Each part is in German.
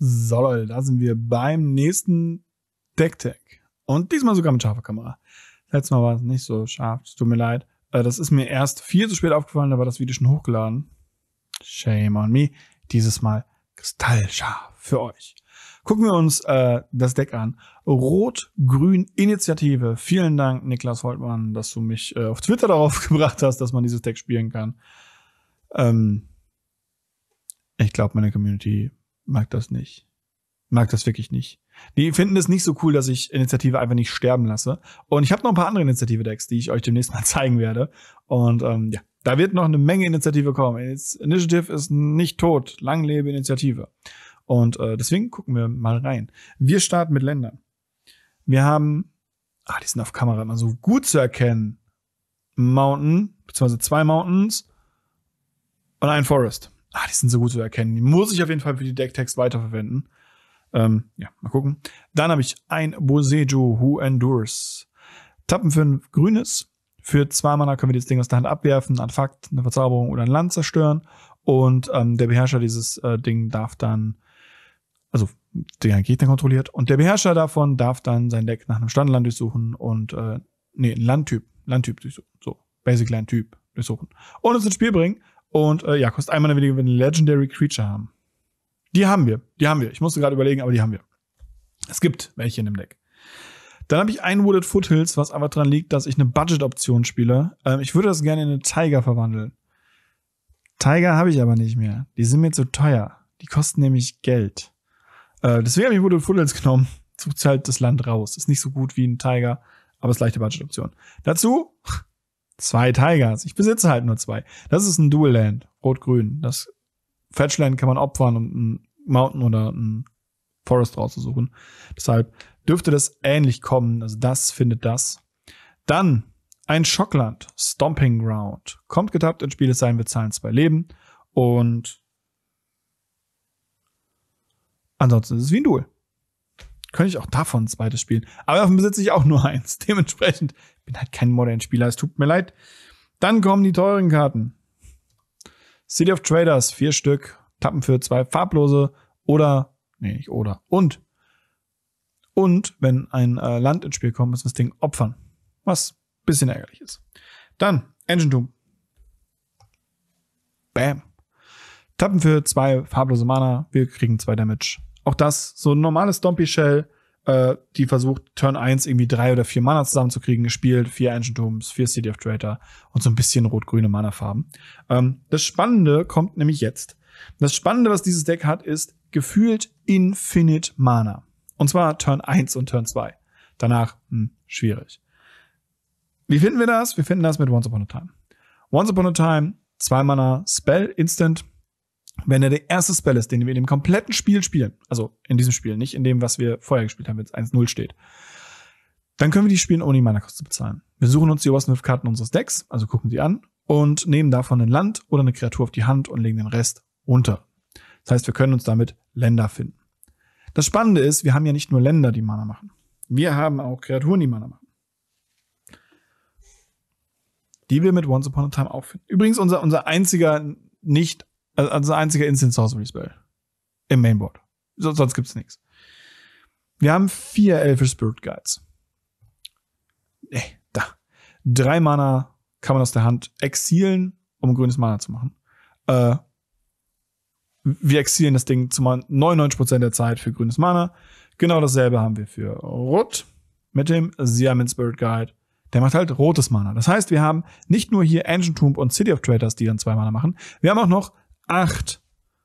So Leute, da sind wir beim nächsten Deck Tag. Und diesmal sogar mit scharfer Kamera. Letztes Mal war es nicht so scharf, es tut mir leid. Äh, das ist mir erst viel zu spät aufgefallen, da war das Video schon hochgeladen. Shame on me. Dieses Mal kristallscharf für euch. Gucken wir uns äh, das Deck an. Rot-Grün-Initiative. Vielen Dank, Niklas Holtmann, dass du mich äh, auf Twitter darauf gebracht hast, dass man dieses Deck spielen kann. Ähm, ich glaube, meine Community mag das nicht. Mag das wirklich nicht. Die finden es nicht so cool, dass ich Initiative einfach nicht sterben lasse. Und ich habe noch ein paar andere Initiative-Decks, die ich euch demnächst mal zeigen werde. Und ähm, ja, da wird noch eine Menge Initiative kommen. Initiative ist nicht tot. Lang lebe Initiative. Und äh, deswegen gucken wir mal rein. Wir starten mit Ländern. Wir haben, ah, die sind auf Kamera immer so gut zu erkennen. Mountain, beziehungsweise zwei Mountains und ein Forest. Ah, die sind so gut zu erkennen. Die muss ich auf jeden Fall für die Decktext weiterverwenden. Ähm, ja, mal gucken. Dann habe ich ein Boseju Who Endures. Tappen für ein grünes. Für zwei Mana können wir dieses Ding aus der Hand abwerfen, ein Fakt, eine Verzauberung oder ein Land zerstören. Und ähm, der Beherrscher dieses äh, Ding darf dann, also der Gegner kontrolliert, und der Beherrscher davon darf dann sein Deck nach einem Standland durchsuchen und, äh, nee, einen Landtyp, Landtyp durchsuchen. So, Basic Landtyp durchsuchen. Und uns ins Spiel bringen. Und äh, ja, kostet einmal eine weniger, wenn wir eine Legendary Creature haben. Die haben wir. Die haben wir. Ich musste gerade überlegen, aber die haben wir. Es gibt welche in dem Deck. Dann habe ich ein Wooded Foothills, was aber dran liegt, dass ich eine Budget-Option spiele. Ähm, ich würde das gerne in eine Tiger verwandeln. Tiger habe ich aber nicht mehr. Die sind mir zu teuer. Die kosten nämlich Geld. Äh, deswegen habe ich Wooded Foothills genommen. Sucht halt das Land raus. Ist nicht so gut wie ein Tiger, aber ist leichte Budget-Option. Dazu zwei Tigers. Ich besitze halt nur zwei. Das ist ein Dual Land, rot-grün. Das Fetchland kann man opfern, um einen Mountain oder einen Forest rauszusuchen. Deshalb dürfte das ähnlich kommen. Also das findet das. Dann ein Schockland, Stomping Ground. Kommt getappt ins Spiel, es sein, wir zahlen zwei Leben. Und ansonsten ist es wie ein Duel könnte ich auch davon ein zweites spielen. Aber davon besitze ich auch nur eins. Dementsprechend bin halt kein Modern-Spieler. Es tut mir leid. Dann kommen die teuren Karten. City of Traders, vier Stück. Tappen für zwei farblose oder, nee, nicht oder, und. Und wenn ein äh, Land ins Spiel kommt, muss das Ding opfern. Was ein bisschen ärgerlich ist. Dann, Engine Doom. Bam. Tappen für zwei farblose Mana. Wir kriegen zwei Damage. Auch das, so ein normales Dompy Shell, äh, die versucht, Turn 1 irgendwie drei oder vier Mana zusammenzukriegen, gespielt, vier Ancient Tombs, vier City of Traitor und so ein bisschen rot-grüne Mana-Farben. Ähm, das Spannende kommt nämlich jetzt. Das Spannende, was dieses Deck hat, ist gefühlt Infinite Mana. Und zwar Turn 1 und Turn 2. Danach, hm, schwierig. Wie finden wir das? Wir finden das mit Once Upon a Time. Once Upon a Time, zwei Mana Spell, Instant, wenn er der erste Spell ist, den wir in dem kompletten Spiel spielen, also in diesem Spiel, nicht in dem, was wir vorher gespielt haben, wenn es 1-0 steht, dann können wir die spielen, ohne die Mana-Kosten zu bezahlen. Wir suchen uns die obersten fünf Karten unseres Decks, also gucken sie an, und nehmen davon ein Land oder eine Kreatur auf die Hand und legen den Rest runter. Das heißt, wir können uns damit Länder finden. Das Spannende ist, wir haben ja nicht nur Länder, die Mana machen. Wir haben auch Kreaturen, die Mana machen. Die wir mit Once Upon a Time auch finden. Übrigens unser, unser einziger nicht also, also ein einziger Instant Sorcery Spell. Im Mainboard. So, sonst gibt's nichts. Wir haben vier Elfish Spirit Guides. Nee, da. Drei Mana kann man aus der Hand exilen, um grünes Mana zu machen. Äh, wir exilen das Ding zu 99% der Zeit für grünes Mana. Genau dasselbe haben wir für Rot mit dem Siamin Spirit Guide. Der macht halt rotes Mana. Das heißt, wir haben nicht nur hier Engine Tomb und City of Traders, die dann zwei Mana machen. Wir haben auch noch acht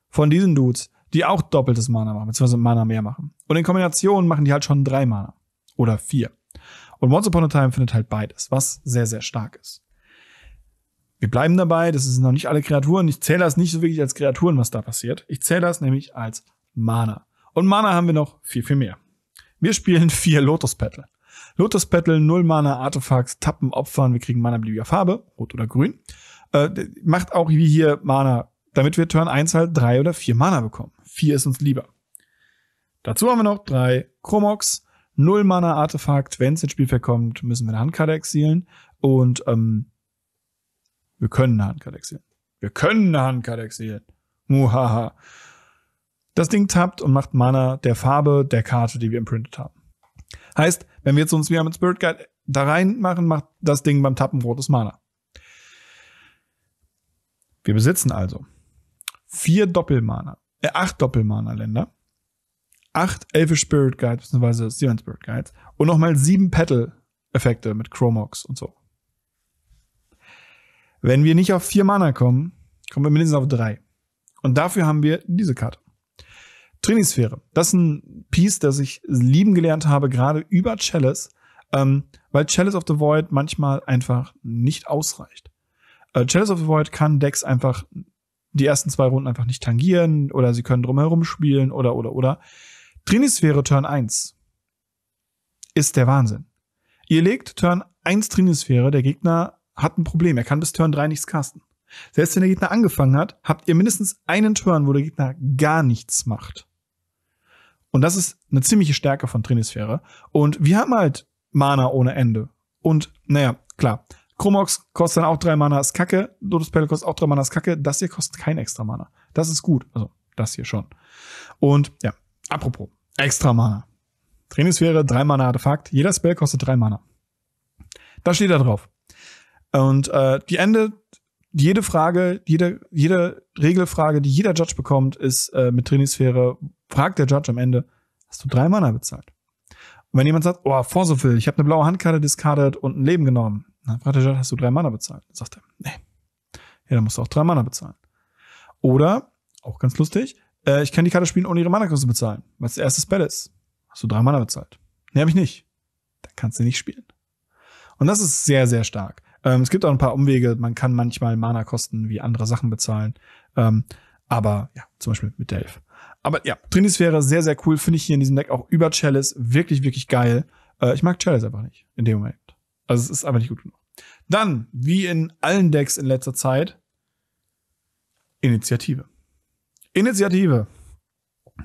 von diesen Dudes, die auch doppeltes Mana machen, beziehungsweise Mana mehr machen. Und in Kombination machen die halt schon drei Mana. Oder vier. Und Once Upon a Time findet halt beides, was sehr, sehr stark ist. Wir bleiben dabei, das sind noch nicht alle Kreaturen. Ich zähle das nicht so wirklich als Kreaturen, was da passiert. Ich zähle das nämlich als Mana. Und Mana haben wir noch viel, viel mehr. Wir spielen vier Lotus Petal. Lotus Petal, null Mana, Artefakts, Tappen, Opfern. Wir kriegen Mana beliebiger Farbe, rot oder grün. Äh, macht auch wie hier Mana damit wir Turn 1 halt 3 oder 4 Mana bekommen. 4 ist uns lieber. Dazu haben wir noch 3 Chromox, 0 Mana Artefakt. Wenn es ins Spiel verkommt, müssen wir eine Handkarte exilen und ähm, wir können eine Handkarte exilen. Wir können eine Handkarte exilen. Muhaha. Das Ding tappt und macht Mana der Farbe der Karte, die wir imprintet haben. Heißt, wenn wir jetzt uns wieder mit Spirit Guide da reinmachen, macht das Ding beim Tappen rotes Mana. Wir besitzen also vier Doppelmana, äh, acht Doppelmana-Länder, acht Elfish Spirit Guides, beziehungsweise Steven Spirit Guides und nochmal sieben Petal-Effekte mit Chromox und so. Wenn wir nicht auf vier Mana kommen, kommen wir mindestens auf drei. Und dafür haben wir diese Karte. Trinisphäre. Das ist ein Piece, das ich lieben gelernt habe, gerade über Chalice, ähm, weil Chalice of the Void manchmal einfach nicht ausreicht. Äh, Chalice of the Void kann Decks einfach die ersten zwei Runden einfach nicht tangieren oder sie können drumherum spielen oder oder oder. Trinisphäre Turn 1 ist der Wahnsinn. Ihr legt Turn 1 Trinisphäre, der Gegner hat ein Problem, er kann bis Turn 3 nichts casten. Selbst wenn der Gegner angefangen hat, habt ihr mindestens einen Turn, wo der Gegner gar nichts macht. Und das ist eine ziemliche Stärke von Trinisphäre. Und wir haben halt Mana ohne Ende. Und naja, klar, Chromox kostet dann auch drei Mana, ist kacke. Lotuspelle kostet auch drei Mana, ist kacke. Das hier kostet kein extra Mana. Das ist gut. Also, das hier schon. Und, ja. Apropos. Extra Mana. Trainingsphäre, drei Mana Artefakt. Jeder Spell kostet drei Mana. Das steht da drauf. Und äh, die Ende, jede Frage, jede, jede Regelfrage, die jeder Judge bekommt, ist äh, mit Trainingsphäre, fragt der Judge am Ende, hast du drei Mana bezahlt? Und wenn jemand sagt, oh, Vorsophil, ich habe eine blaue Handkarte diskardet und ein Leben genommen, na, Pratijat, hast du drei Mana bezahlt? Sagt er, nee. Ja, dann musst du auch drei Mana bezahlen. Oder, auch ganz lustig, äh, ich kann die Karte spielen, ohne ihre Mana-Kosten bezahlen, weil es der erste Spell ist. Hast du drei Mana bezahlt? Nee, hab ich nicht. Dann kannst du nicht spielen. Und das ist sehr, sehr stark. Ähm, es gibt auch ein paar Umwege. Man kann manchmal Mana-Kosten wie andere Sachen bezahlen. Ähm, aber ja, zum Beispiel mit Delph. Aber ja, Trinisphäre sehr, sehr cool. Finde ich hier in diesem Deck auch über Chalice wirklich, wirklich geil. Äh, ich mag Chalice einfach nicht in dem Moment. Also es ist einfach nicht gut genug. Dann, wie in allen Decks in letzter Zeit, Initiative. Initiative.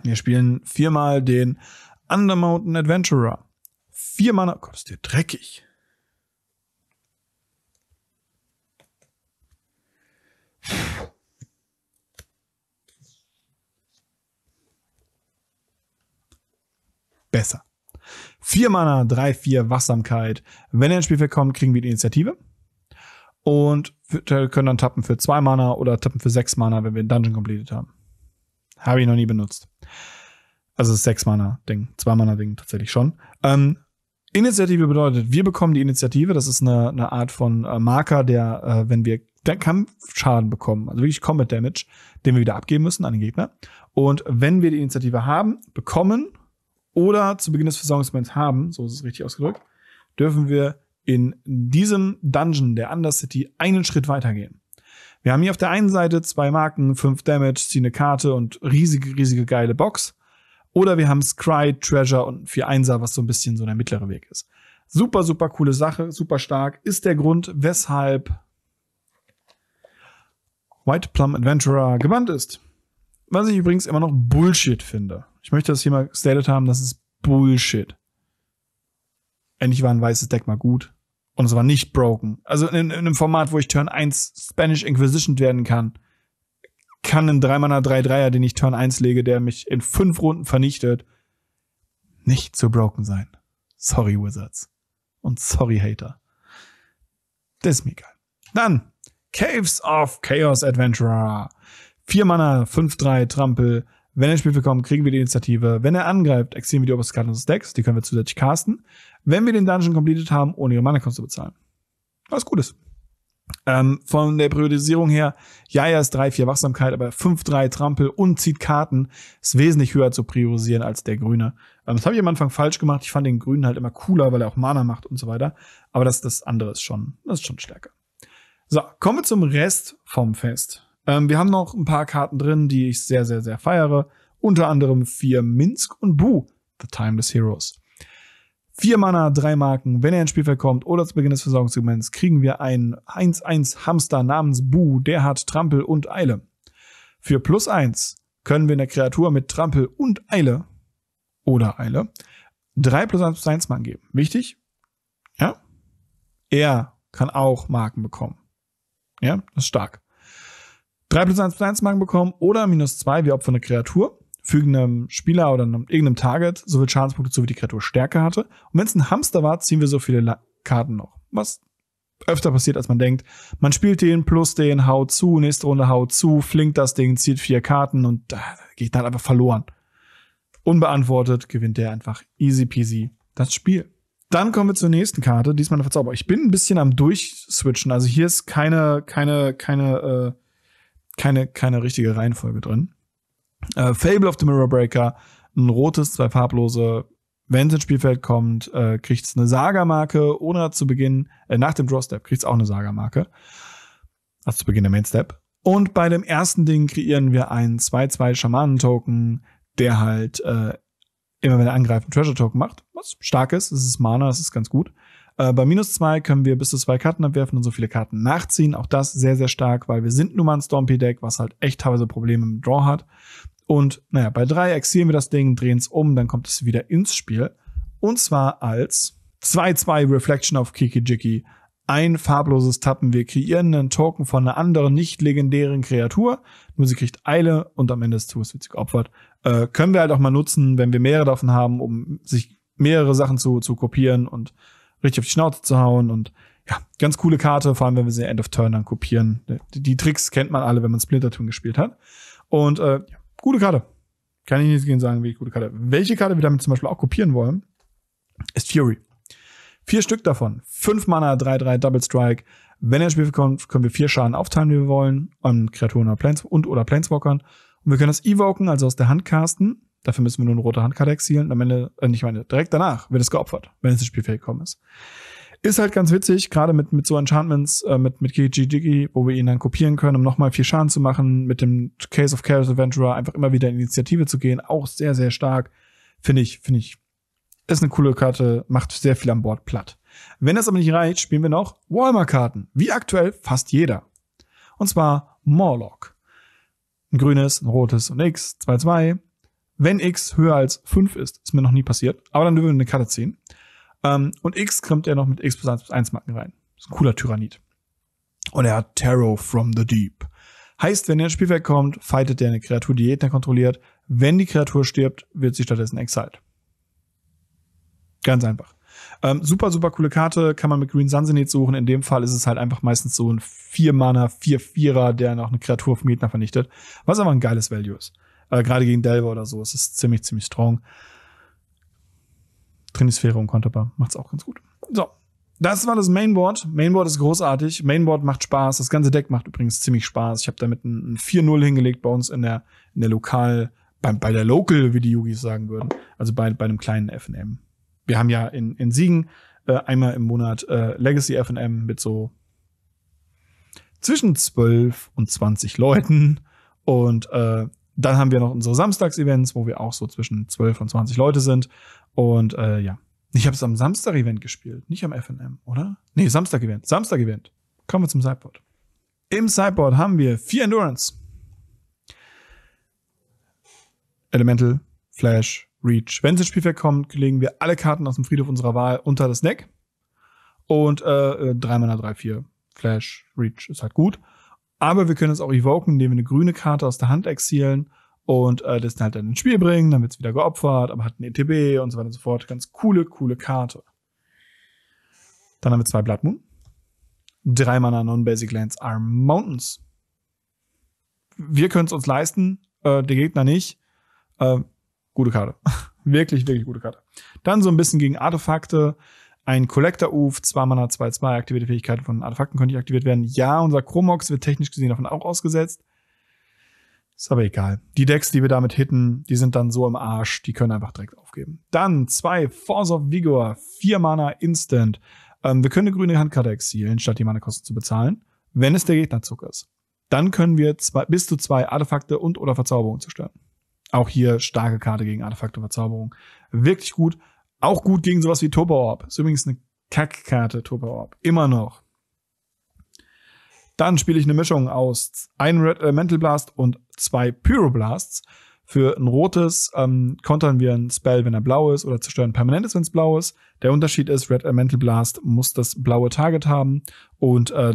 Wir spielen viermal den Undermountain Adventurer. Vier Mana. Oh Gott, ist der dreckig. Besser. 4 Mana, 3, 4 Wachsamkeit. Wenn er ins Spielfeld kommt, kriegen wir die Initiative. Und wir können dann tappen für 2 Mana oder tappen für 6 Mana, wenn wir einen Dungeon completed haben. Habe ich noch nie benutzt. Also das 6 Mana Ding, 2 Mana Ding tatsächlich schon. Ähm, Initiative bedeutet, wir bekommen die Initiative. Das ist eine, eine Art von äh, Marker, der, äh, wenn wir Kampfschaden bekommen, also wirklich Combat Damage, den wir wieder abgeben müssen an den Gegner. Und wenn wir die Initiative haben, bekommen oder zu Beginn des Versorgungsmoments haben, so ist es richtig ausgedrückt, dürfen wir in diesem Dungeon der Undercity einen Schritt weitergehen. Wir haben hier auf der einen Seite zwei Marken, fünf Damage, zieh eine Karte und riesige, riesige geile Box. Oder wir haben Scry, Treasure und 4 Einser, was so ein bisschen so der mittlere Weg ist. Super, super coole Sache, super stark. Ist der Grund, weshalb White Plum Adventurer gebannt ist. Was ich übrigens immer noch Bullshit finde. Ich möchte, das hier mal stated haben, das ist Bullshit. Endlich war ein weißes Deck mal gut. Und es war nicht broken. Also in, in einem Format, wo ich Turn 1 Spanish Inquisition werden kann, kann ein 3-Mana 3-3er, den ich Turn 1 lege, der mich in 5 Runden vernichtet, nicht so broken sein. Sorry, Wizards. Und sorry, Hater. Das ist mir geil. Dann Caves of Chaos Adventurer. 4 Mana, 5-3, Trampel, wenn er ein Spiel bekommt, kriegen wir die Initiative. Wenn er angreift, exilieren wir die Oberskarte unseres Decks. Die können wir zusätzlich casten. Wenn wir den Dungeon completed haben, ohne ihre Mana-Kosten zu bezahlen. Was Gutes. Ähm, von der Priorisierung her, ja, Jaja ist 3, 4 Wachsamkeit, aber 5, 3 Trampel und zieht Karten, ist wesentlich höher zu priorisieren als der Grüne. Ähm, das habe ich am Anfang falsch gemacht. Ich fand den Grünen halt immer cooler, weil er auch Mana macht und so weiter. Aber das, das andere ist schon, das ist schon stärker. So, kommen wir zum Rest vom Fest. Ähm, wir haben noch ein paar Karten drin, die ich sehr, sehr, sehr feiere. Unter anderem vier Minsk und Bu, The Timeless Heroes. Vier Mana, drei Marken. Wenn er ins Spielfeld kommt oder zu Beginn des Versorgungssegments, kriegen wir einen 1-1 Hamster namens Bu, der hat Trampel und Eile. Für plus 1 können wir eine Kreatur mit Trampel und Eile oder Eile drei plus 1 plus 1 Marken geben. Wichtig? Ja. Er kann auch Marken bekommen. Ja, das ist stark. 3 plus 1 plus 1 Marken bekommen oder minus 2 wir opfern eine Kreatur. Fügen einem Spieler oder einem, irgendeinem Target so viel Schadenspunkte zu, wie die Kreatur Stärke hatte. Und wenn es ein Hamster war, ziehen wir so viele La Karten noch. Was öfter passiert, als man denkt. Man spielt den, plus den, haut zu, nächste Runde haut zu, flinkt das Ding, zieht vier Karten und da geht dann einfach verloren. Unbeantwortet gewinnt der einfach easy peasy das Spiel. Dann kommen wir zur nächsten Karte, diesmal eine Verzauber. Ich bin ein bisschen am Durchswitchen. Also hier ist keine, keine, keine äh, keine, keine richtige Reihenfolge drin. Äh, Fable of the Mirror Breaker, ein rotes, zwei farblose. Wenn es ins Spielfeld kommt, äh, kriegt es eine Saga-Marke, ohne zu Beginn, äh, nach dem Draw-Step kriegt es auch eine Saga-Marke. Also zu Beginn der Main-Step. Und bei dem ersten Ding kreieren wir einen 2-2 Schamanen-Token, der halt äh, immer wenn er angreift einen Treasure-Token macht, was stark ist. Es ist Mana, das ist ganz gut. Äh, bei minus zwei können wir bis zu zwei Karten abwerfen und so viele Karten nachziehen. Auch das sehr, sehr stark, weil wir sind nun mal ein Stompy-Deck, was halt echt teilweise Probleme mit Draw hat. Und naja, bei drei exilieren wir das Ding, drehen es um, dann kommt es wieder ins Spiel. Und zwar als 2-2 Reflection auf Kiki Jiki. Ein farbloses Tappen. Wir kreieren einen Token von einer anderen, nicht legendären Kreatur. Nur sie kriegt Eile und am Ende ist Tours wird sie geopfert. Äh, können wir halt auch mal nutzen, wenn wir mehrere davon haben, um sich mehrere Sachen zu, zu kopieren und richtig auf die Schnauze zu hauen und ja, ganz coole Karte, vor allem wenn wir sie End of Turn dann kopieren. Die, die Tricks kennt man alle, wenn man Splinterton gespielt hat. Und äh, ja, gute Karte. Kann ich nicht gegen sagen, wie gute Karte. Welche Karte wir damit zum Beispiel auch kopieren wollen, ist Fury. Vier Stück davon. Fünf Mana, 3-3, Double Strike. Wenn er Spiel kommt, können wir vier Schaden aufteilen, wie wir wollen, an Kreaturen und oder Planeswalkern. Und wir können das evoken, also aus der Hand casten. Dafür müssen wir nur eine rote Handkarte exilen. Am Ende, äh, ich meine, direkt danach wird es geopfert, wenn es ins Spielfeld gekommen ist. Ist halt ganz witzig, gerade mit, mit so Enchantments, äh, mit, mit Gigi Diggy, wo wir ihn dann kopieren können, um nochmal viel Schaden zu machen, mit dem Case of Chaos Adventurer einfach immer wieder in Initiative zu gehen, auch sehr, sehr stark. Finde ich, finde ich, ist eine coole Karte, macht sehr viel an Bord platt. Wenn das aber nicht reicht, spielen wir noch walmart karten wie aktuell fast jeder. Und zwar Morlock. Ein grünes, ein rotes und X, 2-2 wenn x höher als 5 ist. Ist mir noch nie passiert. Aber dann würden wir eine Karte ziehen. Ähm, und x kommt er noch mit x plus 1 plus 1 Marken rein. Ist ein cooler Tyrannid. Und er hat Tarot from the Deep. Heißt, wenn er ins Spielwerk kommt, fightet er eine Kreatur, die Gegner kontrolliert. Wenn die Kreatur stirbt, wird sie stattdessen exiled. Ganz einfach. Ähm, super, super coole Karte, kann man mit Green Sansenet suchen. In dem Fall ist es halt einfach meistens so ein 4-Mana, 4-4er, der noch eine Kreatur vom Gegner vernichtet, was aber ein geiles Value ist. Äh, Gerade gegen Delver oder so. Es ist ziemlich, ziemlich strong. Trinisphäre und Konterbar macht's auch ganz gut. So. Das war das Mainboard. Mainboard ist großartig. Mainboard macht Spaß. Das ganze Deck macht übrigens ziemlich Spaß. Ich habe damit ein 4-0 hingelegt bei uns in der, in der Lokal, bei, bei der Local, wie die Yugis sagen würden. Also bei, bei einem kleinen FM. Wir haben ja in, in Siegen äh, einmal im Monat äh, Legacy FM mit so zwischen 12 und 20 Leuten. Und äh, dann haben wir noch unsere Samstags-Events, wo wir auch so zwischen 12 und 20 Leute sind. Und äh, ja, ich habe es am Samstag-Event gespielt, nicht am FNM, oder? Nee, Samstag-Event. Samstag-Event. Kommen wir zum Sideboard. Im Sideboard haben wir vier Endurance. Elemental, Flash, Reach. Wenn es ins Spielfeld kommt, legen wir alle Karten aus dem Friedhof unserer Wahl unter das Deck. Und äh, 3 äh, Mana, 3, 4. Flash, Reach ist halt gut. Aber wir können es auch evoken, indem wir eine grüne Karte aus der Hand exilen und äh, das dann halt dann ins Spiel bringen, dann wird es wieder geopfert, aber hat ein ETB und so weiter und so fort. Ganz coole, coole Karte. Dann haben wir zwei Blood Moon. Drei Mana Non-Basic Lands are Mountains. Wir können es uns leisten, äh, der Gegner nicht. Äh, gute Karte. wirklich, wirklich gute Karte. Dann so ein bisschen gegen Artefakte. Ein Collector Uf, 2 Mana 2 2 aktivierte Fähigkeiten von Artefakten können nicht aktiviert werden. Ja, unser Chromox wird technisch gesehen davon auch ausgesetzt. Ist aber egal. Die Decks, die wir damit hitten, die sind dann so im Arsch, die können einfach direkt aufgeben. Dann zwei Force of Vigor, 4 Mana Instant. Ähm, wir können eine grüne Handkarte exilen, statt die Mana-Kosten zu bezahlen, wenn es der Gegnerzug ist. Dann können wir zwei, bis zu zwei Artefakte und oder Verzauberungen zerstören. Auch hier starke Karte gegen Artefakte und Verzauberung. Wirklich gut. Auch gut gegen sowas wie Turbo-Orb. Ist übrigens eine Kackkarte, Turbo-Orb. Immer noch. Dann spiele ich eine Mischung aus ein Red, äh, Mental Blast und zwei Pyroblasts. Für ein rotes ähm, kontern wir ein Spell, wenn er blau ist, oder zerstören permanentes, wenn es blau ist. Der Unterschied ist, Red Elemental Blast muss das blaue Target haben und äh,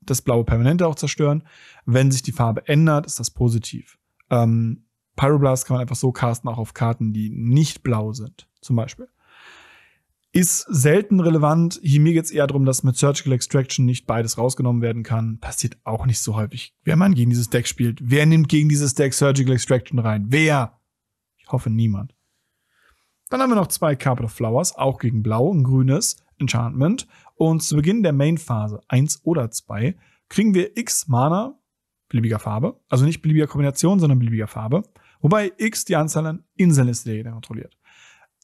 das blaue Permanente auch zerstören. Wenn sich die Farbe ändert, ist das positiv. Ähm, Pyroblast kann man einfach so casten, auch auf Karten, die nicht blau sind, zum Beispiel ist selten relevant. Hier mir geht es eher darum, dass mit Surgical Extraction nicht beides rausgenommen werden kann. Passiert auch nicht so häufig. Wer man gegen dieses Deck spielt, wer nimmt gegen dieses Deck Surgical Extraction rein? Wer? Ich hoffe niemand. Dann haben wir noch zwei Carpet of Flowers, auch gegen Blau, ein grünes Enchantment. Und zu Beginn der Main-Phase, eins oder zwei kriegen wir X Mana, beliebiger Farbe, also nicht beliebiger Kombination, sondern beliebiger Farbe, wobei X die Anzahl an Inseln ist, die jeder kontrolliert.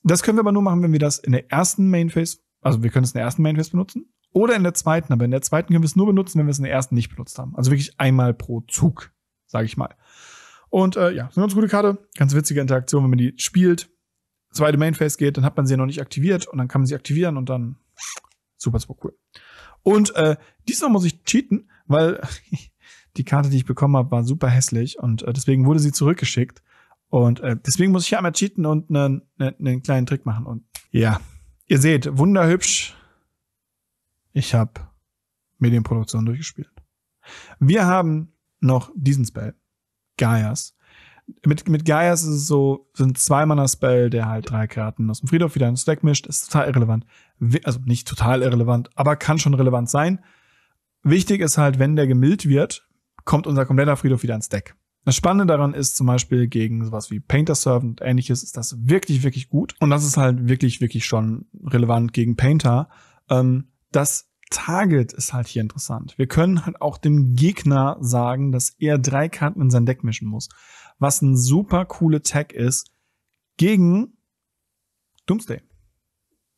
Das können wir aber nur machen, wenn wir das in der ersten Mainphase, also wir können es in der ersten Mainphase benutzen oder in der zweiten, aber in der zweiten können wir es nur benutzen, wenn wir es in der ersten nicht benutzt haben. Also wirklich einmal pro Zug, sage ich mal. Und äh, ja, ist eine ganz gute Karte, ganz witzige Interaktion, wenn man die spielt, zweite Mainphase geht, dann hat man sie ja noch nicht aktiviert und dann kann man sie aktivieren und dann super, super cool. Und äh, diesmal muss ich cheaten, weil die Karte, die ich bekommen habe, war super hässlich und äh, deswegen wurde sie zurückgeschickt. Und äh, deswegen muss ich ja einmal cheaten und einen ne, ne kleinen Trick machen. Und ja, ihr seht, wunderhübsch. Ich habe Medienproduktion durchgespielt. Wir haben noch diesen Spell, Gaias. Mit, mit Gaias ist es so, sind zwei Manner Spell, der halt drei Karten aus dem Friedhof wieder ins Deck mischt. Ist total irrelevant. Also nicht total irrelevant, aber kann schon relevant sein. Wichtig ist halt, wenn der gemillt wird, kommt unser kompletter Friedhof wieder ins Deck. Das Spannende daran ist zum Beispiel gegen sowas wie Painter Servant und ähnliches ist das wirklich, wirklich gut. Und das ist halt wirklich, wirklich schon relevant gegen Painter. Ähm, das Target ist halt hier interessant. Wir können halt auch dem Gegner sagen, dass er drei Karten in sein Deck mischen muss. Was ein super coole Tag ist gegen Doomsday.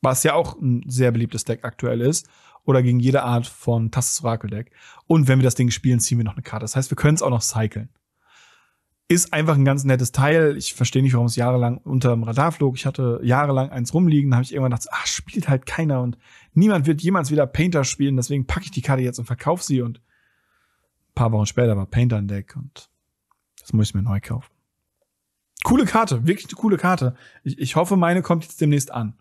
Was ja auch ein sehr beliebtes Deck aktuell ist oder gegen jede Art von Tastes Oracle Deck. Und wenn wir das Ding spielen, ziehen wir noch eine Karte. Das heißt, wir können es auch noch cyclen ist einfach ein ganz nettes Teil. Ich verstehe nicht, warum es jahrelang unterm Radar flog. Ich hatte jahrelang eins rumliegen, habe ich irgendwann gedacht, ach, spielt halt keiner und niemand wird jemals wieder Painter spielen, deswegen packe ich die Karte jetzt und verkaufe sie und ein paar Wochen später war Painter ein Deck und das muss ich mir neu kaufen. Coole Karte, wirklich eine coole Karte. Ich, ich hoffe, meine kommt jetzt demnächst an.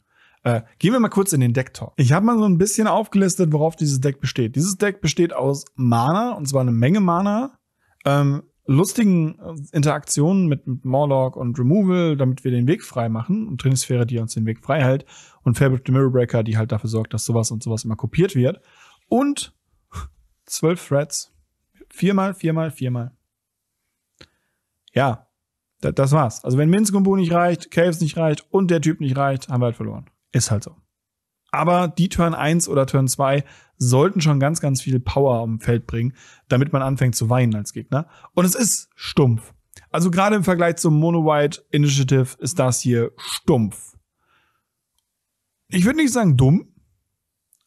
Äh, gehen wir mal kurz in den Deck-Talk. Ich habe mal so ein bisschen aufgelistet, worauf dieses Deck besteht. Dieses Deck besteht aus Mana, und zwar eine Menge Mana. Ähm, lustigen äh, Interaktionen mit, mit Morlock und Removal, damit wir den Weg frei machen und Trainingsphäre, die uns den Weg frei hält und Fabric the Mirror Breaker, die halt dafür sorgt, dass sowas und sowas immer kopiert wird und zwölf Threads. Viermal, viermal, viermal. Ja, das war's. Also wenn Minsk und Bu nicht reicht, Caves nicht reicht und der Typ nicht reicht, haben wir halt verloren. Ist halt so. Aber die Turn 1 oder Turn 2 sollten schon ganz, ganz viel Power am Feld bringen, damit man anfängt zu weinen als Gegner. Und es ist stumpf. Also gerade im Vergleich zum Mono White Initiative ist das hier stumpf. Ich würde nicht sagen dumm,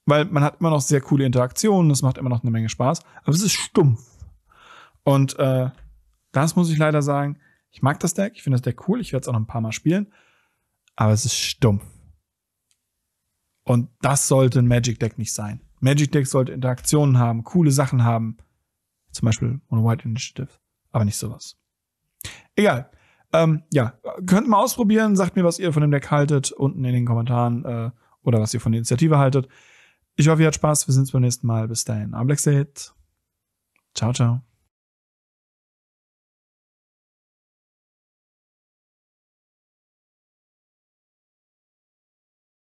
weil man hat immer noch sehr coole Interaktionen, es macht immer noch eine Menge Spaß, aber es ist stumpf. Und äh, das muss ich leider sagen. Ich mag das Deck, ich finde das Deck cool, ich werde es auch noch ein paar Mal spielen, aber es ist stumpf. Und das sollte ein Magic Deck nicht sein. Magic Deck sollte Interaktionen haben, coole Sachen haben. Zum Beispiel Mono White Initiative. Aber nicht sowas. Egal. Ähm, ja, könnt mal ausprobieren. Sagt mir, was ihr von dem Deck haltet, unten in den Kommentaren äh, oder was ihr von der Initiative haltet. Ich hoffe, ihr habt Spaß. Wir sehen uns beim nächsten Mal. Bis dahin. Amblexit. Ciao, ciao.